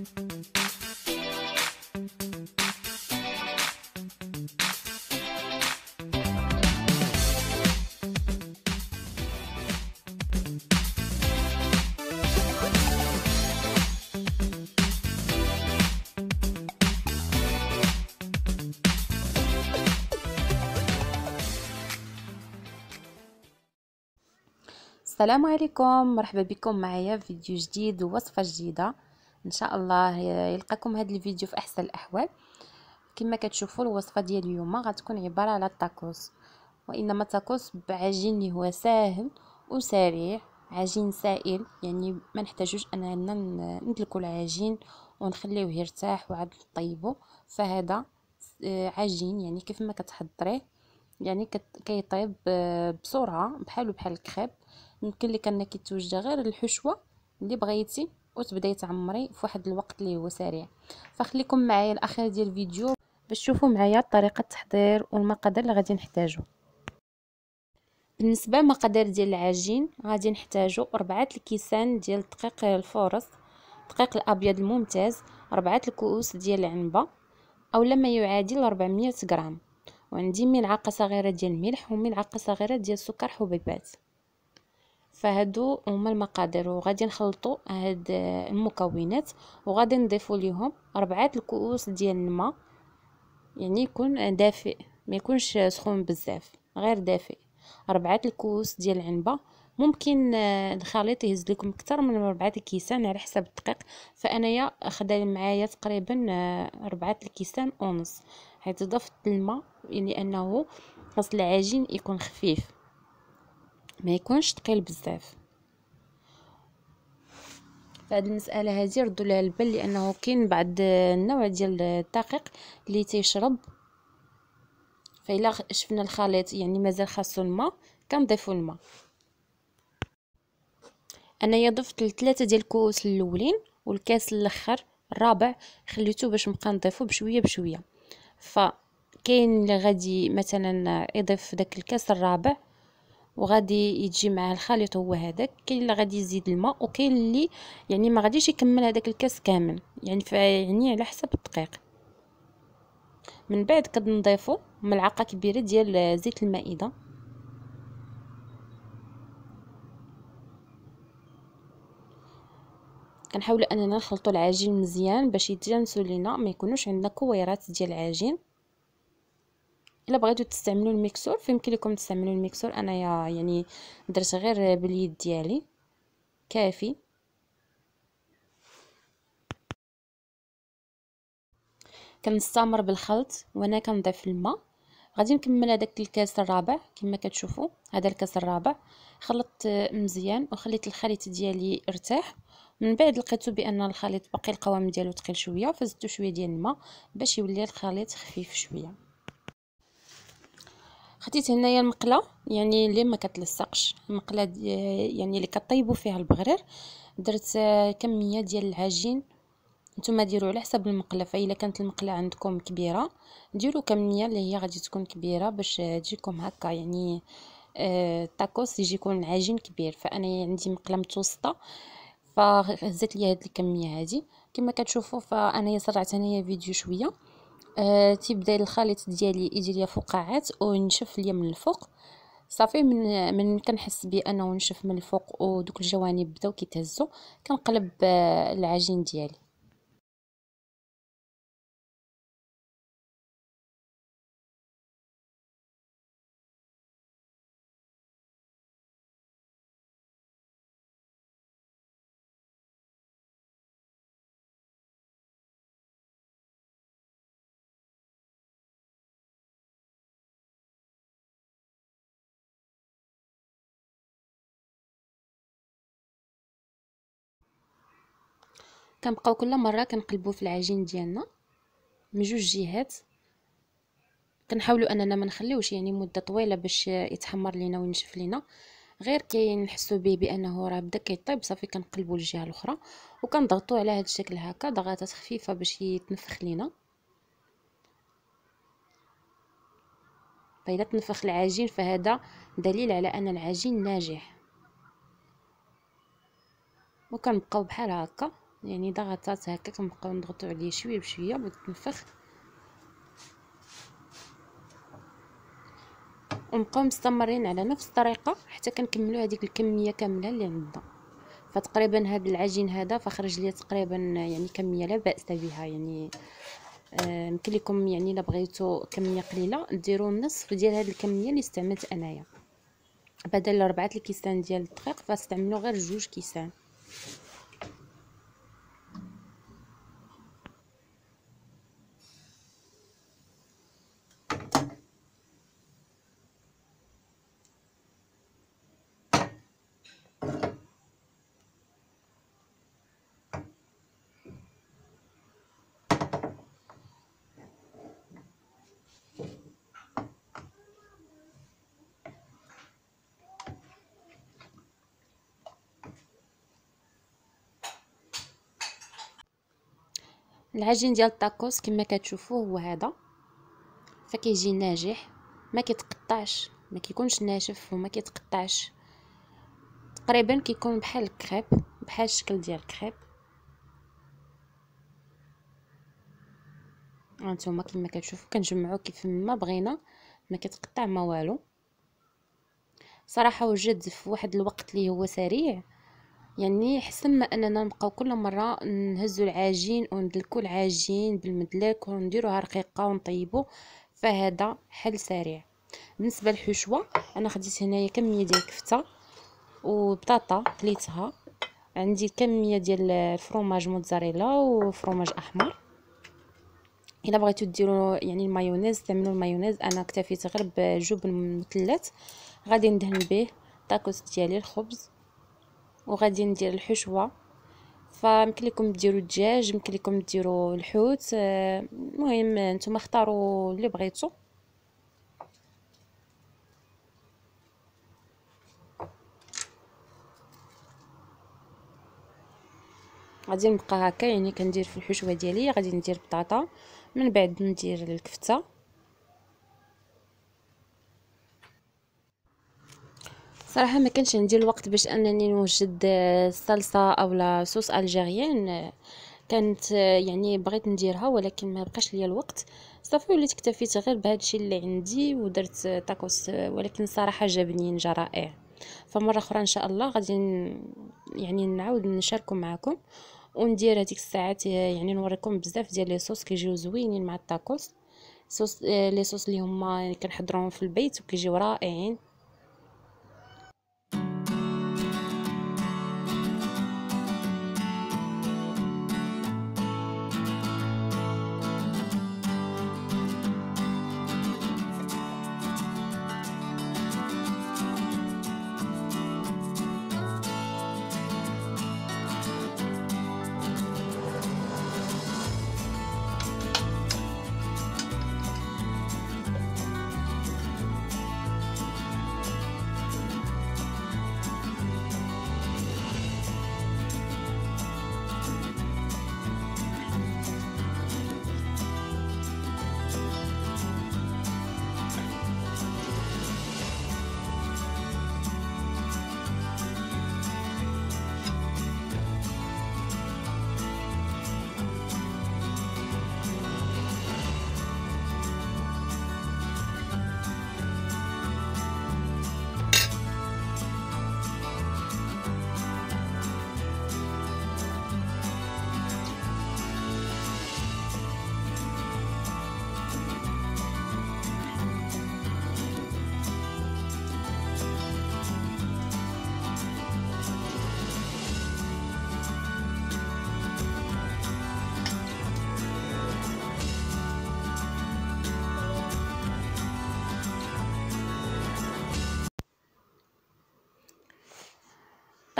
السلام عليكم مرحبا بكم معايا في فيديو جديد ووصفه جديده ان شاء الله يلقاكم هذا الفيديو في احسن الاحوال كما كتشوفوا الوصفه ديال اليوم غتكون عباره على التاكوس وانما التاكوس بعجين اللي هو ساهل وسريع عجين سائل يعني ما نحتاجوش اننا ندلكوا العجين ونخليوه يرتاح وعاد نطيبو فهذا آه، عجين يعني كيف ما كتحضريه يعني كيطيب آه، بسرعه بحالو بحال الكريب يمكن لك انك توجدي غير الحشوه اللي بغيتي وتبدا يتعمري في واحد الوقت اللي هو سريع فخليكم معايا الاخير ديال الفيديو باش تشوفوا معايا طريقه التحضير والمقادير اللي غادي نحتاجو بالنسبه للمقادير ديال العجين غادي نحتاجو ربعة الكيسان ديال الدقيق الفورص الدقيق الابيض الممتاز ربعة الكؤوس ديال العنبه اولا ما يعادل 400 غرام وعندي ملعقه صغيره ديال الملح وملعقه صغيره ديال سكر حبيبات فهادو هما المقادير وغادي نخلطوا هاد المكونات وغادي نضيفوا ليهم ربعة الكؤوس ديال الماء يعني يكون دافئ ما يكونش سخون بزاف غير دافئ ربعة الكؤوس ديال العنبه ممكن آه، الخليط يهز لكم اكثر من ربعة الكيسان على حسب الدقيق فانايا خدا معايا تقريبا آه، ربعة الكيسان ونص حيت ضفت الماء يعني انه خاص العجين يكون خفيف ما يكونش ثقيل بزاف فهاد المساله هذه ردوا لها البال لانه كاين بعض النوع ديال الدقيق اللي تيشرب فإلا شفنا الخليط يعني مازال خاصو الماء كنضيفو الماء انايا ضفت ثلاثه ديال الكؤوس الاولين والكاس الاخر الرابع خليته باش نبقى نضيفو بشويه بشويه فكاين اللي غادي مثلا يضيف داك الكاس الرابع وغادي يجي معاه الخليط هو هذاك كاين اللي غادي يزيد الماء وكاين اللي يعني ما غاديش يكمل هذاك الكاس كامل يعني يعني على حسب الدقيق من بعد كنضيفوا ملعقه كبيره ديال زيت المائده كنحاولوا اننا نخلطوا العجين مزيان باش يتجانسوا لينا ما يكونوش عندنا كويرات ديال العجين الا بغيتو تستعملوا الميكسور فيمكن لكم تستعملوا الميكسور انايا يعني درت غير باليد ديالي كافي كنستمر بالخلط وانا كنضيف الماء غادي نكمل هذاك الكاس الرابع كما كتشوفوا هذا الكاس الرابع خلطت مزيان وخليت الخليط ديالي ارتاح من بعد لقيتو بان الخليط باقي القوام ديالو ثقيل شويه فزدتو شويه ديال الماء باش يولي الخليط خفيف شويه خديت هنايا المقله يعني اللي ما كتلصقش المقله يعني اللي كطيبوا فيها البغرير درت آه، كميه ديال العجين نتوما ديروا على حسب المقله فالا كانت المقله عندكم كبيره ديروا كميه اللي هي غادي تكون كبيره باش آه، تجيكم هكا يعني الطاكوس آه، يجي يكون عجين كبير فانا عندي مقله متوسطه فهزت لي هذه الكميه هذه كما كتشوفوا فانا سرعت انايا فيديو شويه آه تيبدا الخليط ديالي يجي ليا فقاعات ونشف ليا من الفوق صافي من من كنحس بانه نشف من الفوق ودوك الجوانب بداو كيتهزوا كنقلب آه العجين ديالي كنبقاو كل مره كنقلبو في العجين ديالنا من جوج جهات كنحاولوا اننا ما نخليوش يعني مده طويله باش يتحمر لينا وينشف لينا غير كي نحسوا به بانه راه بدا كيطيب صافي كنقلبوا الجهه الاخرى وكنضغطوا على هذا الشكل هكا ضغطات خفيفه باش يتنفخ لينا فإذا تنفخ العجين فهذا دليل على أن العجين ناجح وكنبقاو بحال هكا يعني ضغطات هكا كنبقاو نضغطو عليه شويه بشويه باش تنفخ ونبقاو مستمرين على نفس الطريقه حتى كنكملو هذيك الكميه كامله اللي عندنا فتقريبا هذا العجين هذا فخرج لي تقريبا يعني كميه لا باس بها يعني يمكن آه لكم يعني الا بغيتو كميه قليله ديروا النصف ديال هذه الكميه اللي استعملت انايا بدل ربعه الكيسان ديال الدقيق فاستعملوا غير جوج كيسان العجين ديال التاكوس كما كتشوفوا هو هذا فكيجي ناجح ما كيتقطعش ما كيكونش ناشف وما كيتقطعش تقريبا كيكون بحال الكريب بحال الشكل ديال الكريب هانتوما كما كتشوفوا كنجمعو كيف ما بغينا ما كيتقطع ما والو صراحه وجد في واحد الوقت اللي هو سريع يعني حسن ما اننا نبقاو كل مره نهزو العجين وندلكو العجين بالمدلك ونديروها رقيقه ونطيبو فهذا حل سريع بالنسبه للحشوه انا خديت هنايا كميه ديال الكفته وبطاطا كليتها عندي كميه ديال الفرماج موتزاريلا وفرماج احمر الا بغيتو ديروا يعني المايونيز تعملوا المايونيز انا اكتفيت غير بجبن مثلث غادي ندهن به طاكوس ديالي الخبز وغادي ندير الحشوه فيمكن لكم ديروا الدجاج يمكن لكم ديروا الحوت آه، المهم نتوما اختاروا اللي بغيتو غادي نبقى هكا يعني كندير في الحشوه ديالي غادي ندير بطاطا من بعد ندير الكفته صراحه ما كانش عندي الوقت باش انني نوجد آه، صلصه لا صوص الجيريان آه، كانت آه، يعني بغيت نديرها ولكن ما بقاش ليا الوقت صافي وليت اكتفيت غير بهذا الشيء اللي عندي ودرت تاكوس ولكن صراحه جابني نجا رائع فمره اخرى ان شاء الله غادي يعني نعاود نشاركم معكم وندير هذيك الساعات يعني نوريكم بزاف ديال لي صوص كيجيو زوينين مع التاكوس صوص لي صوص اللي هما كنحضرهم في البيت وكيجيو رائعين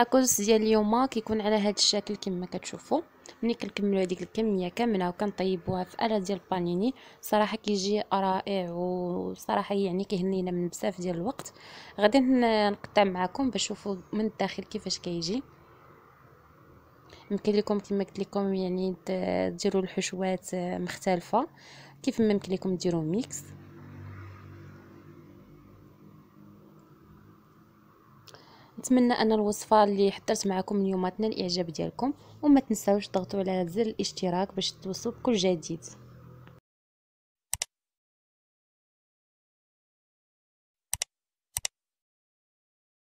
لاكوس ديال اليوم كيكون على هذا الشكل كما كتشوفوا ملي كنكملوا هذيك الكميه كامله وكنطيبوها في اله ديال البانيني صراحه كيجي رائع وصراحه يعني كيهنينا من بزاف ديال الوقت غادي نقطع معكم باش تشوفوا من الداخل كيفاش كيجي يمكن لكم كما قلت لكم يعني ديروا الحشوات مختلفه كيف ممكن لكم ديروا ميكس نتمنى ان الوصفه اللي حضرت معكم اليوم تنال الاعجاب ديالكم وما تنساوش تضغطوا على زر الاشتراك باش توصلوا بكل جديد